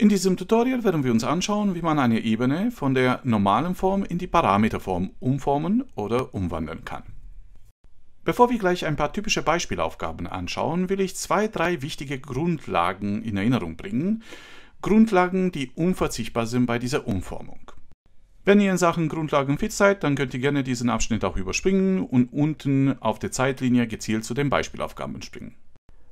In diesem Tutorial werden wir uns anschauen, wie man eine Ebene von der normalen Form in die Parameterform umformen oder umwandeln kann. Bevor wir gleich ein paar typische Beispielaufgaben anschauen, will ich zwei, drei wichtige Grundlagen in Erinnerung bringen. Grundlagen, die unverzichtbar sind bei dieser Umformung. Wenn ihr in Sachen Grundlagen fit seid, dann könnt ihr gerne diesen Abschnitt auch überspringen und unten auf der Zeitlinie gezielt zu den Beispielaufgaben springen.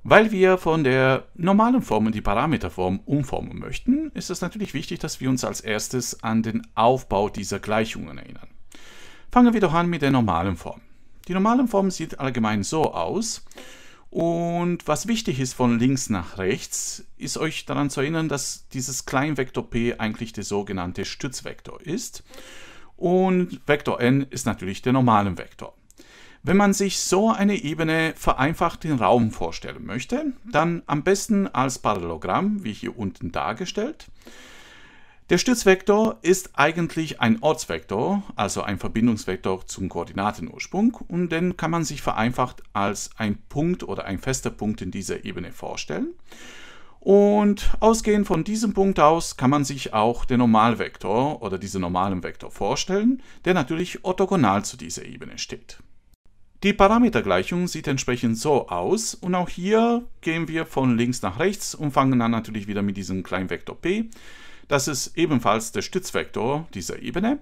Weil wir von der normalen Form in die Parameterform umformen möchten, ist es natürlich wichtig, dass wir uns als erstes an den Aufbau dieser Gleichungen erinnern. Fangen wir doch an mit der normalen Form. Die normalen Form sieht allgemein so aus. Und was wichtig ist von links nach rechts, ist euch daran zu erinnern, dass dieses Kleinvektor p eigentlich der sogenannte Stützvektor ist. Und Vektor n ist natürlich der normale Vektor. Wenn man sich so eine Ebene vereinfacht den Raum vorstellen möchte, dann am besten als Parallelogramm, wie hier unten dargestellt. Der Stützvektor ist eigentlich ein Ortsvektor, also ein Verbindungsvektor zum Koordinatenursprung und den kann man sich vereinfacht als ein Punkt oder ein fester Punkt in dieser Ebene vorstellen. Und ausgehend von diesem Punkt aus kann man sich auch den Normalvektor oder diesen normalen Vektor vorstellen, der natürlich orthogonal zu dieser Ebene steht. Die Parametergleichung sieht entsprechend so aus und auch hier gehen wir von links nach rechts und fangen dann natürlich wieder mit diesem kleinen Vektor p. Das ist ebenfalls der Stützvektor dieser Ebene.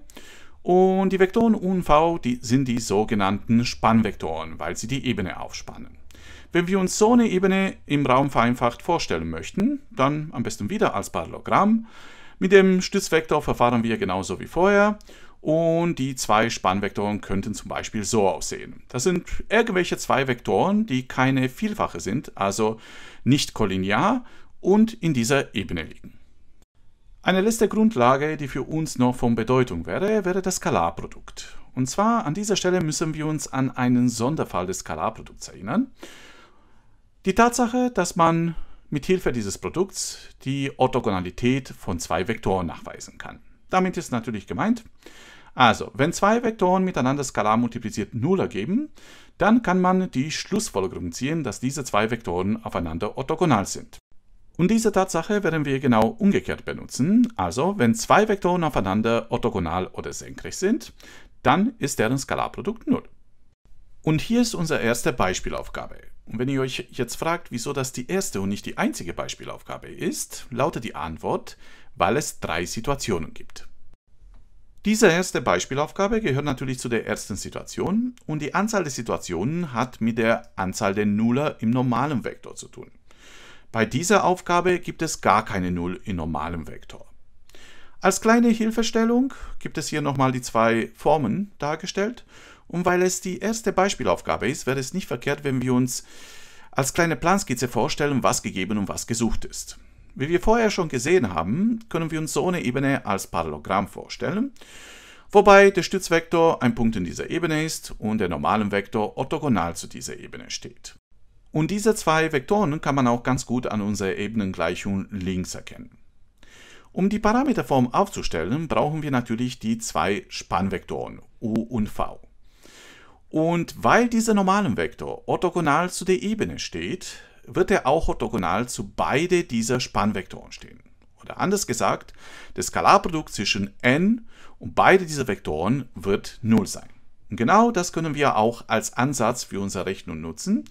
Und die Vektoren U und V die sind die sogenannten Spannvektoren, weil sie die Ebene aufspannen. Wenn wir uns so eine Ebene im Raum vereinfacht vorstellen möchten, dann am besten wieder als Parallelogramm. Mit dem Stützvektor verfahren wir genauso wie vorher und die zwei Spannvektoren könnten zum Beispiel so aussehen. Das sind irgendwelche zwei Vektoren, die keine Vielfache sind, also nicht kollinear und in dieser Ebene liegen. Eine letzte Grundlage, die für uns noch von Bedeutung wäre, wäre das Skalarprodukt. Und zwar an dieser Stelle müssen wir uns an einen Sonderfall des Skalarprodukts erinnern. Die Tatsache, dass man mit Hilfe dieses Produkts die Orthogonalität von zwei Vektoren nachweisen kann. Damit ist natürlich gemeint, also, wenn zwei Vektoren miteinander skalar multipliziert 0 ergeben, dann kann man die Schlussfolgerung ziehen, dass diese zwei Vektoren aufeinander orthogonal sind. Und diese Tatsache werden wir genau umgekehrt benutzen. Also, wenn zwei Vektoren aufeinander orthogonal oder senkrecht sind, dann ist deren Skalarprodukt 0. Und hier ist unsere erste Beispielaufgabe. Und wenn ihr euch jetzt fragt, wieso das die erste und nicht die einzige Beispielaufgabe ist, lautet die Antwort, weil es drei Situationen gibt. Diese erste Beispielaufgabe gehört natürlich zu der ersten Situation und die Anzahl der Situationen hat mit der Anzahl der Nuller im normalen Vektor zu tun. Bei dieser Aufgabe gibt es gar keine Null im normalen Vektor. Als kleine Hilfestellung gibt es hier nochmal die zwei Formen dargestellt und weil es die erste Beispielaufgabe ist, wäre es nicht verkehrt, wenn wir uns als kleine Planskizze vorstellen, was gegeben und was gesucht ist. Wie wir vorher schon gesehen haben, können wir uns so eine Ebene als Parallelogramm vorstellen, wobei der Stützvektor ein Punkt in dieser Ebene ist und der normalen Vektor orthogonal zu dieser Ebene steht. Und diese zwei Vektoren kann man auch ganz gut an unserer Ebenengleichung links erkennen. Um die Parameterform aufzustellen, brauchen wir natürlich die zwei Spannvektoren u und v. Und weil dieser normalen Vektor orthogonal zu der Ebene steht, wird er auch orthogonal zu beide dieser Spannvektoren stehen. Oder anders gesagt, das Skalarprodukt zwischen n und beide dieser Vektoren wird 0 sein. Und genau das können wir auch als Ansatz für unsere Rechnung nutzen.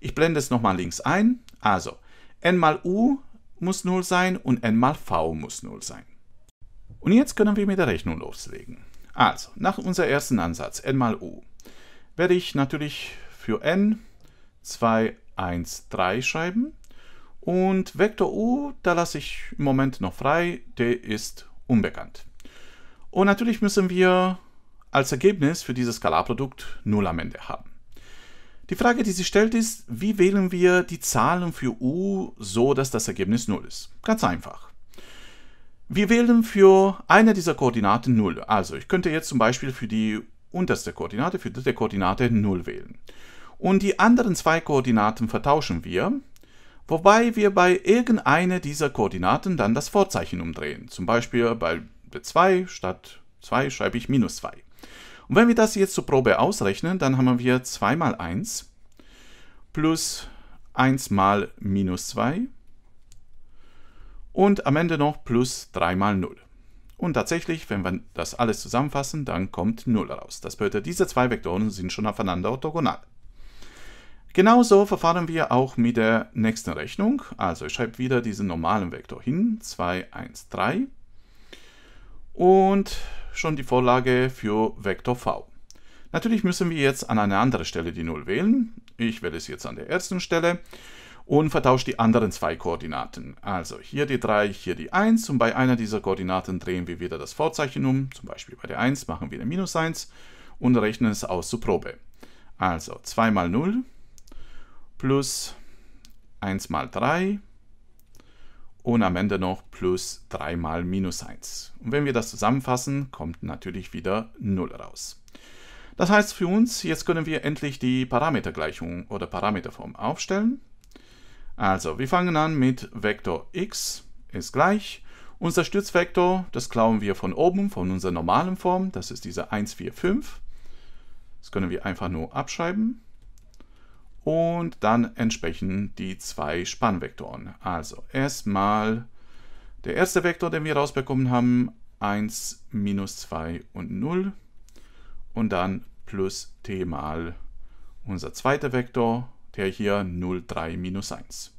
Ich blende es nochmal links ein. Also, n mal u muss 0 sein und n mal v muss 0 sein. Und jetzt können wir mit der Rechnung loslegen. Also, nach unserem ersten Ansatz, n mal u, werde ich natürlich für n zwei 1, 3 schreiben. Und Vektor u, da lasse ich im Moment noch frei, der ist unbekannt. Und natürlich müssen wir als Ergebnis für dieses Skalarprodukt 0 am Ende haben. Die Frage, die sich stellt, ist, wie wählen wir die Zahlen für u so, dass das Ergebnis 0 ist? Ganz einfach. Wir wählen für eine dieser Koordinaten 0. Also ich könnte jetzt zum Beispiel für die unterste Koordinate, für die dritte Koordinate 0 wählen und die anderen zwei Koordinaten vertauschen wir, wobei wir bei irgendeiner dieser Koordinaten dann das Vorzeichen umdrehen. Zum Beispiel bei 2 statt 2 schreibe ich minus 2. Und wenn wir das jetzt zur Probe ausrechnen, dann haben wir 2 mal 1 plus 1 mal minus 2 und am Ende noch plus 3 mal 0. Und tatsächlich, wenn wir das alles zusammenfassen, dann kommt 0 raus. Das bedeutet, diese zwei Vektoren sind schon aufeinander orthogonal. Genauso verfahren wir auch mit der nächsten Rechnung. Also ich schreibe wieder diesen normalen Vektor hin, 2, 1, 3. Und schon die Vorlage für Vektor v. Natürlich müssen wir jetzt an einer anderen Stelle die 0 wählen. Ich wähle es jetzt an der ersten Stelle und vertausche die anderen zwei Koordinaten. Also hier die 3, hier die 1 und bei einer dieser Koordinaten drehen wir wieder das Vorzeichen um. Zum Beispiel bei der 1 machen wir eine Minus 1 und rechnen es aus zur Probe. Also 2 mal 0 plus 1 mal 3 und am Ende noch plus 3 mal minus 1. Und wenn wir das zusammenfassen, kommt natürlich wieder 0 raus. Das heißt für uns, jetzt können wir endlich die Parametergleichung oder Parameterform aufstellen. Also, wir fangen an mit Vektor x ist gleich. Unser Stützvektor, das klauen wir von oben, von unserer normalen Form, das ist diese 1, 4, 5. Das können wir einfach nur abschreiben und dann entsprechen die zwei Spannvektoren. Also erstmal der erste Vektor, den wir rausbekommen haben, 1, minus 2 und 0 und dann plus t mal unser zweiter Vektor, der hier 0, 3, minus 1.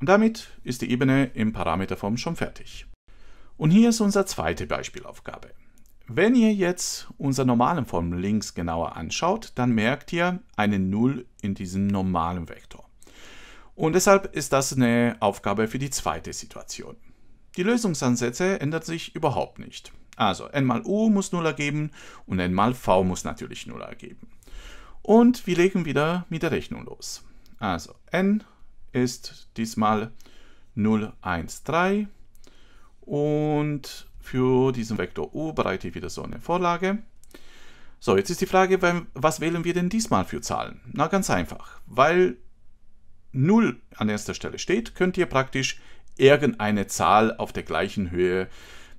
Und damit ist die Ebene im Parameterform schon fertig. Und hier ist unsere zweite Beispielaufgabe. Wenn ihr jetzt unseren normalen Form links genauer anschaut, dann merkt ihr eine 0 in diesem normalen Vektor. Und deshalb ist das eine Aufgabe für die zweite Situation. Die Lösungsansätze ändern sich überhaupt nicht. Also n mal u muss 0 ergeben und n mal v muss natürlich 0 ergeben. Und wir legen wieder mit der Rechnung los. Also n ist diesmal 0, 1, 3 und für diesen Vektor u bereite ich wieder so eine Vorlage. So, jetzt ist die Frage, was wählen wir denn diesmal für Zahlen? Na, ganz einfach. Weil 0 an erster Stelle steht, könnt ihr praktisch irgendeine Zahl auf der gleichen Höhe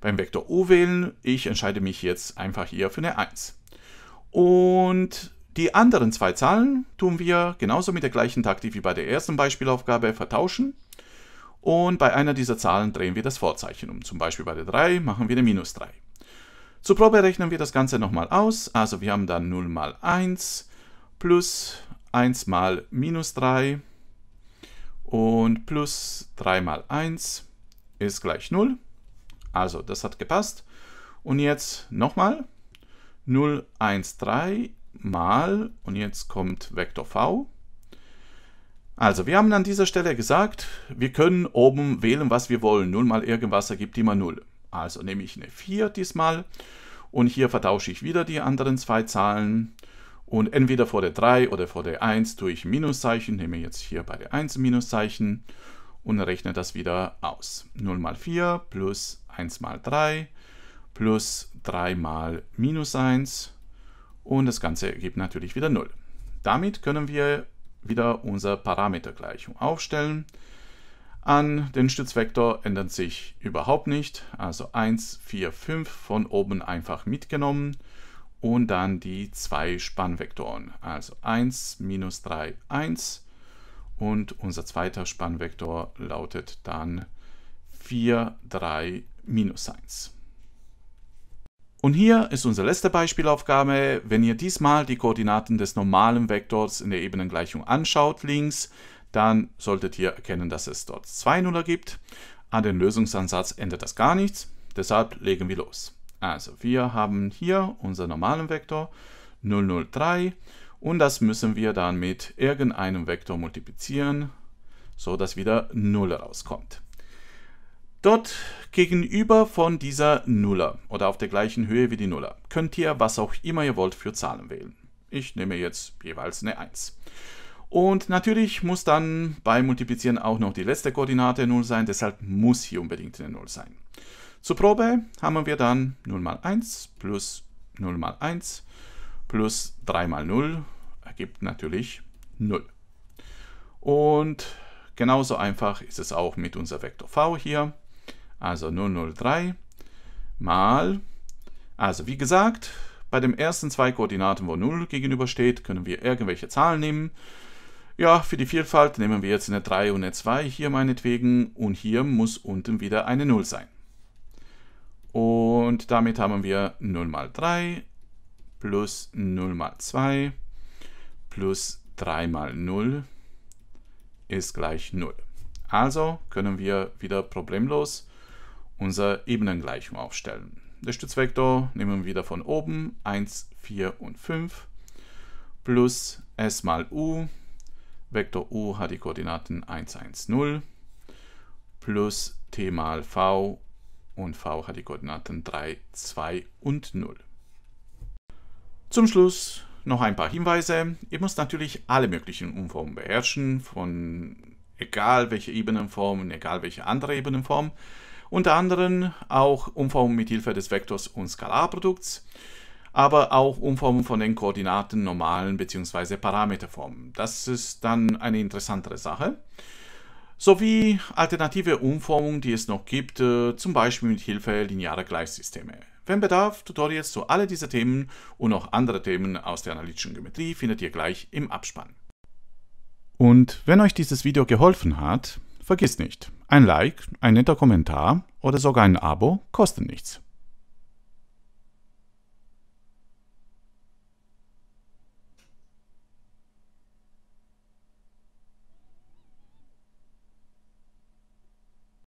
beim Vektor u wählen. Ich entscheide mich jetzt einfach hier für eine 1. Und die anderen zwei Zahlen tun wir genauso mit der gleichen Taktik wie bei der ersten Beispielaufgabe vertauschen und bei einer dieser Zahlen drehen wir das Vorzeichen um. Zum Beispiel bei der 3 machen wir eine minus 3. Zur Probe rechnen wir das Ganze nochmal aus. Also wir haben dann 0 mal 1 plus 1 mal minus 3 und plus 3 mal 1 ist gleich 0. Also das hat gepasst. Und jetzt nochmal 0, 1, 3 mal und jetzt kommt Vektor v also, wir haben an dieser Stelle gesagt, wir können oben wählen, was wir wollen. 0 mal irgendwas ergibt immer 0. Also nehme ich eine 4 diesmal und hier vertausche ich wieder die anderen zwei Zahlen. Und entweder vor der 3 oder vor der 1 tue ich Minuszeichen, nehme jetzt hier bei der 1 Minuszeichen und rechne das wieder aus. 0 mal 4 plus 1 mal 3 plus 3 mal minus 1 und das Ganze ergibt natürlich wieder 0. Damit können wir wieder unsere Parametergleichung aufstellen. An den Stützvektor ändert sich überhaupt nicht, also 1, 4, 5 von oben einfach mitgenommen und dann die zwei Spannvektoren, also 1, minus 3, 1 und unser zweiter Spannvektor lautet dann 4, 3, minus 1. Und hier ist unsere letzte Beispielaufgabe. Wenn ihr diesmal die Koordinaten des normalen Vektors in der Ebenengleichung anschaut, links, dann solltet ihr erkennen, dass es dort zwei Nuller gibt. An den Lösungsansatz ändert das gar nichts, deshalb legen wir los. Also wir haben hier unseren normalen Vektor 003 und das müssen wir dann mit irgendeinem Vektor multiplizieren, so dass wieder 0 rauskommt. Dort gegenüber von dieser Nuller oder auf der gleichen Höhe wie die Nuller könnt ihr was auch immer ihr wollt für Zahlen wählen. Ich nehme jetzt jeweils eine 1. Und natürlich muss dann beim Multiplizieren auch noch die letzte Koordinate 0 sein, deshalb muss hier unbedingt eine 0 sein. Zur Probe haben wir dann 0 mal 1 plus 0 mal 1 plus 3 mal 0 ergibt natürlich 0. Und genauso einfach ist es auch mit unser Vektor v hier. Also 003 mal, also wie gesagt, bei den ersten zwei Koordinaten, wo 0 gegenübersteht, können wir irgendwelche Zahlen nehmen. Ja, für die Vielfalt nehmen wir jetzt eine 3 und eine 2 hier meinetwegen und hier muss unten wieder eine 0 sein. Und damit haben wir 0 mal 3 plus 0 mal 2 plus 3 mal 0 ist gleich 0. Also können wir wieder problemlos unser Ebenengleichung aufstellen. Der Stützvektor nehmen wir wieder von oben 1, 4 und 5 plus s mal u. Vektor u hat die Koordinaten 1, 1, 0 plus t mal v und v hat die Koordinaten 3, 2 und 0. Zum Schluss noch ein paar Hinweise. Ihr müsst natürlich alle möglichen Umformen beherrschen, von egal welche Ebenenform und egal welche andere Ebenenform unter anderem auch Umformung mit Hilfe des Vektors und Skalarprodukts, aber auch Umformung von den Koordinaten normalen bzw. Parameterformen. Das ist dann eine interessantere Sache. Sowie alternative Umformungen, die es noch gibt, äh, zum Beispiel mit Hilfe linearer Gleichsysteme. Wenn Bedarf, Tutorials zu all diesen Themen und auch andere Themen aus der analytischen Geometrie findet ihr gleich im Abspann. Und wenn euch dieses Video geholfen hat, Vergiss nicht, ein Like, ein netter Kommentar oder sogar ein Abo kostet nichts.